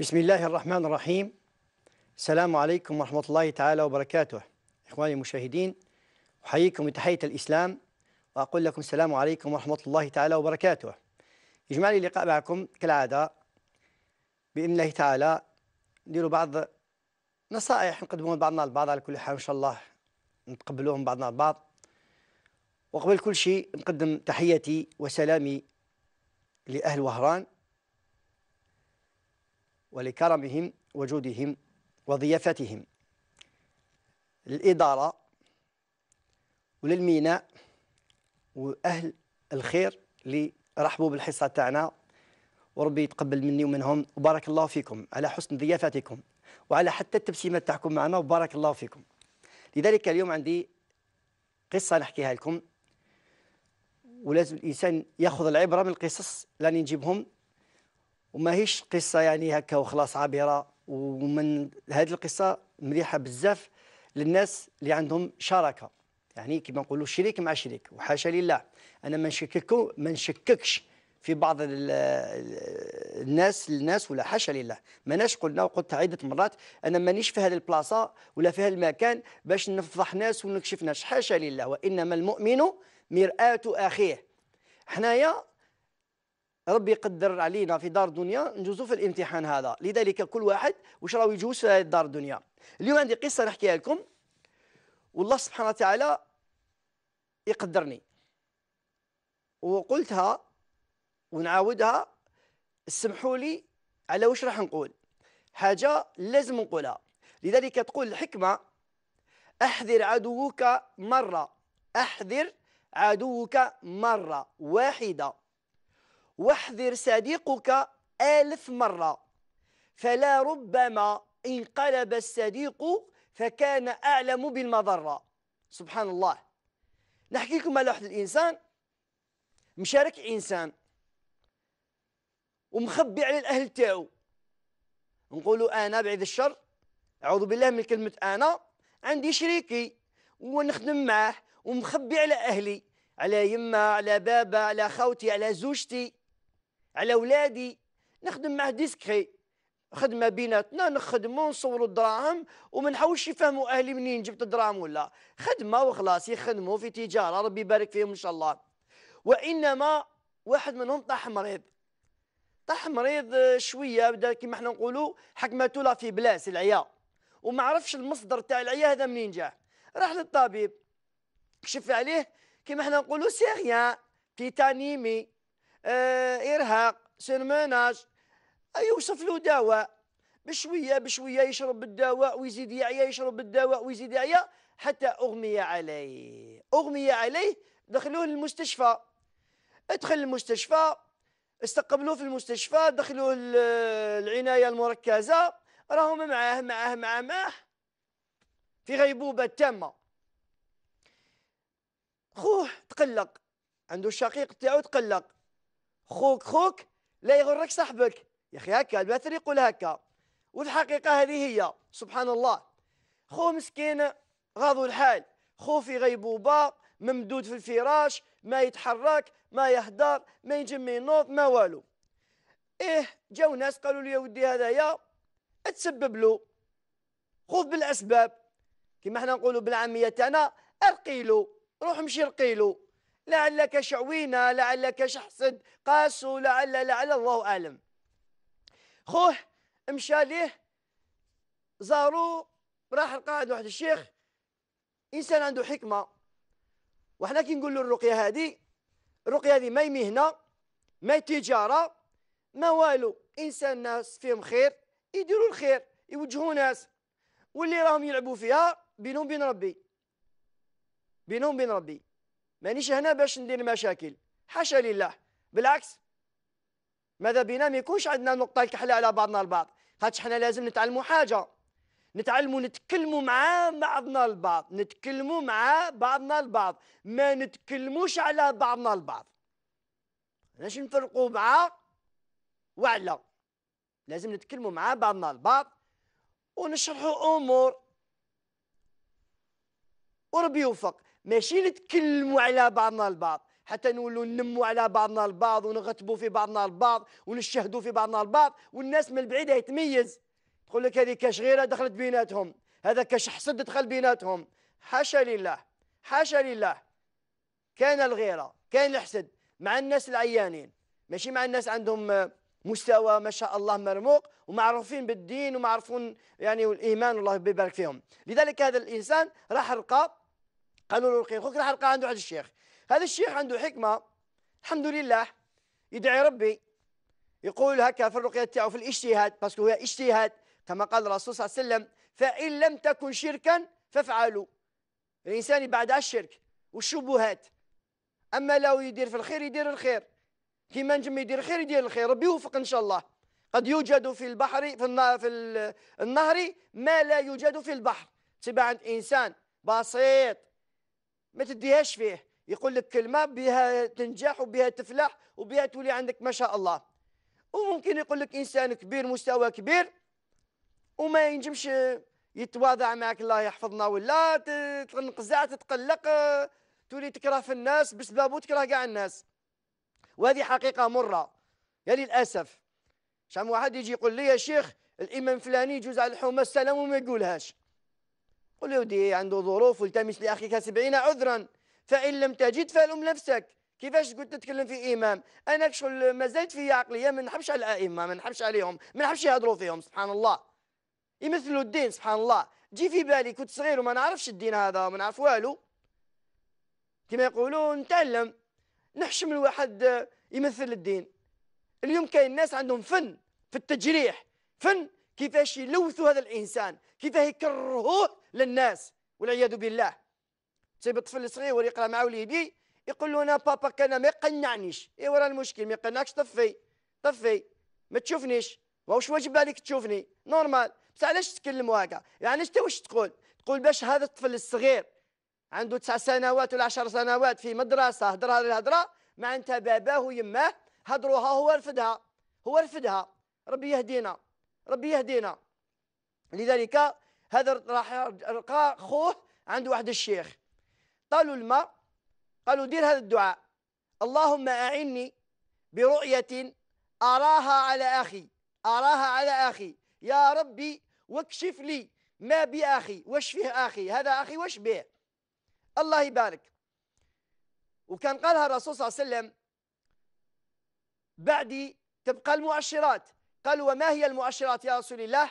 بسم الله الرحمن الرحيم السلام عليكم ورحمة الله تعالى وبركاته إخواني المشاهدين أحييكم بتحية الإسلام وأقول لكم السلام عليكم ورحمة الله تعالى وبركاته يجمعني اللقاء معكم كالعادة بإذن الله تعالى نديروا بعض نصائح نقدموها لبعضنا البعض على كل حال إن شاء الله نتقبلوهم بعضنا البعض وقبل كل شيء نقدم تحيتي وسلامي لأهل وهران ولكرمهم وجودهم وضيافتهم للإدارة وللميناء وأهل الخير اللي رحبوا بالحصة تاعنا وربي يتقبل مني ومنهم وبارك الله فيكم على حسن ضيافتكم وعلى حتى التبسيمة تاعكم معنا وبارك الله فيكم لذلك اليوم عندي قصة نحكيها لكم ولازم الإنسان يأخذ العبرة من القصص لاني نجيبهم وماهيش قصه يعني هكا وخلاص عابره ومن هذه القصه مليحه بزاف للناس اللي عندهم شراكه يعني كما نقولوا شريك مع شريك وحاشا لله انا ما نشككو ما نشككش في بعض الناس الناس ولا حاشا لله ماناش قلنا وقلت عده مرات انا مانيش في هذه البلاصه ولا في هذا المكان باش نفضح ناس ونكشف ناس حاشا لله وانما المؤمن مرآة اخيه حنايا ربي يقدر علينا في دار الدنيا نجوزوا في الامتحان هذا لذلك كل واحد واش راه يجوز في دار الدنيا اليوم عندي قصه نحكيها لكم والله سبحانه وتعالى يقدرني وقلتها ونعاودها سمحوا لي على واش راح نقول حاجه لازم نقولها لذلك تقول الحكمه احذر عدوك مره احذر عدوك مره واحده واحذر صديقك آلف مرة فلا ربما انقلب الصديق فكان أعلم بالمضرة سبحان الله نحكي لكم على واحد الإنسان مشارك إنسان ومخبي على الأهل تاعو نقولوا أنا بعيد الشر أعوذ بالله من كلمة أنا عندي شريكي ونخدم معاه ومخبي على أهلي على يما على بابا على خوتي على زوجتي على ولادي نخدم معاه ديسكري خدمه بيناتنا نخدموا نصوروا الدراهم وما نحاولش يفهموا اهلي منين جبت الدراهم ولا خدمه وخلاص يخدموا في تجاره ربي يبارك فيهم ان شاء الله وانما واحد منهم طاح مريض طاح مريض آه، شويه بدا كيما احنا نقولوا حكمته لا في بلاس العيا وما عرفش المصدر تاع العيا هذا منين جاء راح للطبيب كشف عليه كيما احنا نقولوا سيغيان تيتانيمي آه، إرهاق سرماناج يوصف له دواء بشوية بشوية يشرب الدواء ويزيد يعيا يشرب الدواء ويزيد يعيا حتى أغمي عليه أغمي عليه دخلوه للمستشفى ادخل المستشفى استقبلوه في المستشفى دخلوه العناية المركزة راهم معاه معاه معاه معاه في غيبوبة تامة خوه تقلق عنده الشقيق تاعو تقلق خوك خوك لا يغرك صاحبك يا اخي هكا المثل يقول هكا والحقيقه هذه هي سبحان الله خو مسكين غاضو الحال خو في غيبوبه ممدود في الفراش ما يتحرك ما يهدر ما ينجم ينوض ما والو ايه جاو ناس قالوا لي يا ودي هذايا تسبب له خذ بالاسباب كما احنا نقولوا بالعاميه تاعنا ارقيلو روح مشي رقيلو لعلك شعوينا لعلك شحصد قاسو لعل لعل الله أعلم خوه مشى ليه زارو راح القاعد واحد الشيخ إنسان عنده حكمة وحنا كي نقول له الرقية هذه الرقية هذه ما مهنة ما تجارة ما والو إنسان ناس فيهم خير يديروا الخير يوجهوا ناس واللي راهم يلعبوا فيها بينهم بين ربي بينهم بين ربي مانيش هنا باش ندير مشاكل حاشا لله بالعكس ماذا بينا ما يكونش عندنا نقطة الكحلة على بعضنا البعض خاطش حنا لازم نتعلموا حاجة نتعلموا نتكلموا مع بعضنا البعض نتكلموا مع بعضنا البعض ما نتكلموش على بعضنا البعض علاش نفرقوا مع وعلى لازم نتكلموا مع بعضنا البعض ونشرحوا امور وربي يوفق ماشي نتكلموا على بعضنا البعض حتى نولوا نموا على بعضنا البعض ونغتبوا في بعضنا البعض ونشهدوا في بعضنا البعض والناس من البعيد يتميز تقول لك هذه كاش غيره دخلت بيناتهم هذا كاش حسد دخل بيناتهم حاشا لله حاشا لله كان الغيره كان الحسد مع الناس العيانين ماشي مع الناس عندهم مستوى ما شاء الله مرموق ومعروفين بالدين ومعروفون يعني الايمان والله يبارك فيهم لذلك هذا الانسان راح لقى قالوا له القيم خوك راح القى عنده واحد الشيخ هذا الشيخ عنده حكمه الحمد لله يدعي ربي يقول هكا في الرقيه تاعو في الاجتهاد باسكو هي اجتهاد كما قال الرسول صلى الله عليه وسلم فان لم تكن شركا فافعلوا الانسان يبعد على الشرك والشبهات اما لو يدير في الخير يدير الخير كيما نجم يدير الخير يدير الخير ربي يوفق ان شاء الله قد يوجد في البحر في في النهر ما لا يوجد في البحر تبع عند انسان بسيط ما تديهاش فيه يقول لك كلمة بها تنجح وبها تفلح وبها تولي عندك ما شاء الله وممكن يقول لك إنسان كبير مستوى كبير وما ينجمش يتواضع معك الله يحفظنا ولا تنقزع تتقلق تولي تكره في الناس بسببه تكره كاع الناس وهذه حقيقة مرة يا للأسف شام واحد يجي يقول لي يا شيخ الإمام فلاني يجوز على الحومة السلام وما يقولهاش قل يودي عنده ظروف والتمس لأخيك سبعين عذرا فإن لم تجد فلم نفسك كيفاش قلت تتكلم في امام انا شغل ما زالت في عقليه ما نحبش على الائمه ما نحبش عليهم ما نحبش يهضروا فيهم سبحان الله يمثلوا الدين سبحان الله جي في بالي كنت صغير وما نعرفش الدين هذا وما نعرف والو كما يقولوا نتعلم نحشم الواحد يمثل الدين اليوم كاين ناس عندهم فن في التجريح فن كيفاش يلوثوا هذا الانسان كيفاش يكرهوه للناس والعياذ بالله تيب الطفل الصغير ويقرا يقرا مع وليدي يقول له انا بابا كان ما يقنعنيش اي ورا المشكل ما يقنعكش طفي طفي ما تشوفنيش واش واجب عليك تشوفني نورمال بصح علاش تتكلم هكا يعني انت واش تقول تقول باش هذا الطفل الصغير عنده تسع سنوات ولا عشر سنوات في مدرسه هضرها الهضره مع انت باباه ويماه هضروها هو رفدها هو رفدها ربي يهدينا ربي يهدينا لذلك هذا راح لقى خوه عند واحد الشيخ طالوا الماء قالوا دير هذا الدعاء اللهم أعني برؤية أراها على أخي أراها على أخي يا ربي واكشف لي ما بأخي واش فيه أخي هذا أخي واش به الله يبارك وكان قالها الرسول صلى الله عليه وسلم بعدي تبقى المؤشرات قال وما هي المؤشرات يا رسول الله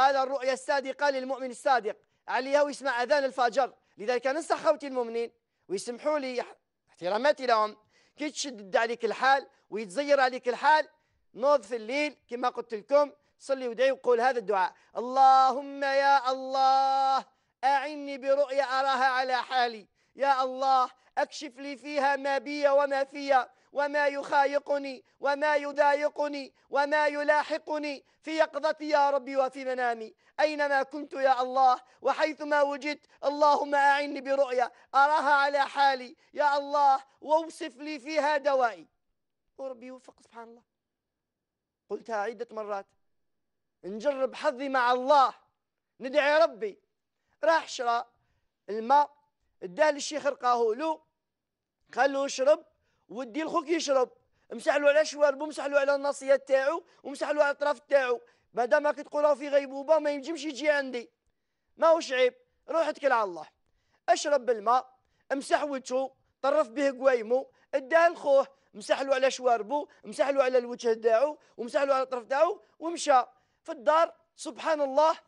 هذا الرؤيا الصادقة للمؤمن الصادق عليها ويسمع أذان الفجر لذلك ننصح خوتي المؤمنين ويسمحوا لي احتراماتي لهم كي تشدد عليك الحال ويتزير عليك الحال نوض في الليل كما قلت لكم صلي ودعي وقول هذا الدعاء اللهم يا الله أعني برؤيا أراها على حالي يا الله أكشف لي فيها ما بي وما فيها وما يخايقني وما يضايقني وما يلاحقني في يقظتي يا ربي وفي منامي أينما كنت يا الله وحيثما وجدت اللهم أعني برؤيا أراها على حالي يا الله واوصف لي فيها دوائي وربي يوفق سبحان الله قلتها عدة مرات نجرب حظي مع الله ندعي ربي راح شراء الماء اداه للشيخ رقاه له قال له اشرب ودي لخوك يشرب مسح له على شواربه مسح له على الناصيه تاعو ومسح له على الاطراف تاعو بعد ما كنت تقول في غيبوبه ما ينجمش يجي عندي ما هوش عيب روح اتكل على الله اشرب بالماء امسح وجهه طرف به قوايمو اداه لخوه مسح له على شواربه مسح له على الوجه تاعو ومسح له على الطرف تاعو ومشى في الدار سبحان الله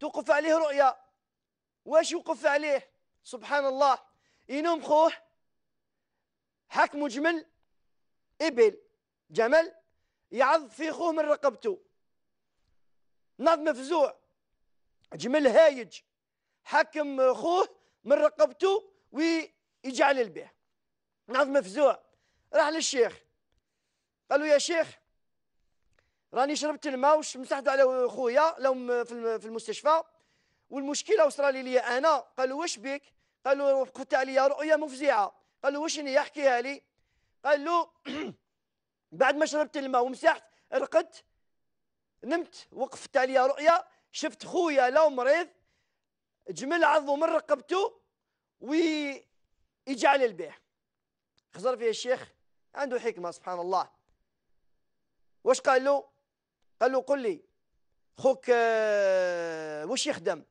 توقف عليه رؤيا واش يوقف عليه سبحان الله ينوم خوه حك مجمل إبل جمل يعض في خوه من رقبته نظم مفزوع جمل هايج حكم خوه من رقبته ويجعل به نظم مفزوع راح للشيخ قال له يا شيخ راني شربت الماء ومسحت على خويا لو في المستشفى والمشكله وصرالي لي انا قالوا واش بك قالوا له وقفت عليا رؤيه مفزعه قالوا واش هي احكيها لي قالوا بعد ما شربت الماء ومسحت رقدت نمت وقفت عليا رؤيه شفت خويا لو مريض جمل عضو من رقبته ويجي على البيع خزر فيه الشيخ عنده حكمه سبحان الله واش قال له قال له قل لي خوك آه، واش يخدم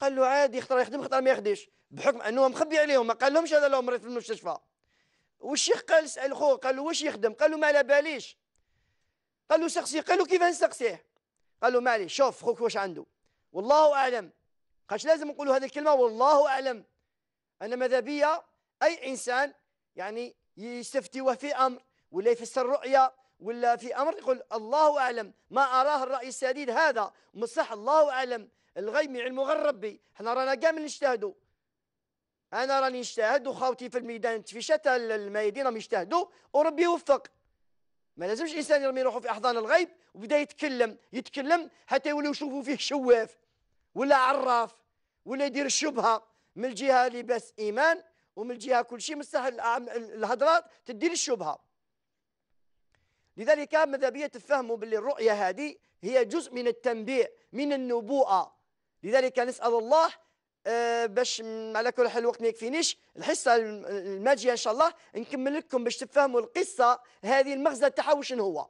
قال له عادي خطره يخدم خطره ما يخدمش بحكم انه مخبي عليهم ما قال لهمش هذا لو مريض في المستشفى والشيخ قال سال خوه قال له واش يخدم قال له ما على باليش قال له سقسيه قال له كيف نسقسيه قال له معليش شوف خوك واش عنده والله اعلم قالش لازم نقولوا هذه الكلمه والله اعلم انا ماذا بيا اي انسان يعني يستفتي في امر ولا يفسر رؤيا ولا في امر يقول الله اعلم ما اراه الراي السديد هذا مصح الله اعلم الغيمي علم غير ربي حنا رانا كامل نجتهدوا انا راني نجتهد وخاوتي في الميدان في شتى الميادين راهم يجتهدوا وربي يوفق ما لازمش الانسان يرمي روحه في احضان الغيب وبدا يتكلم يتكلم حتى يوليو يشوفوا فيه شواف ولا عراف ولا يدير الشبهه من الجهه لباس ايمان ومن الجهه كل شيء مستحيل الهضرات تدير الشبهه لذلك ماذا بيا تفهموا باللي الرؤيه هذه هي جزء من التنبيه من النبوءه لذلك نسأل الله آه، باش على كل حال الوقت ما يكفينيش الحصه الماجيه ان شاء الله نكمل لكم باش تفهموا القصه هذه المغزى تاعها واش هو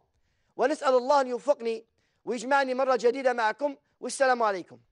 ونسال الله ان يوفقني ويجمعني مره جديده معكم والسلام عليكم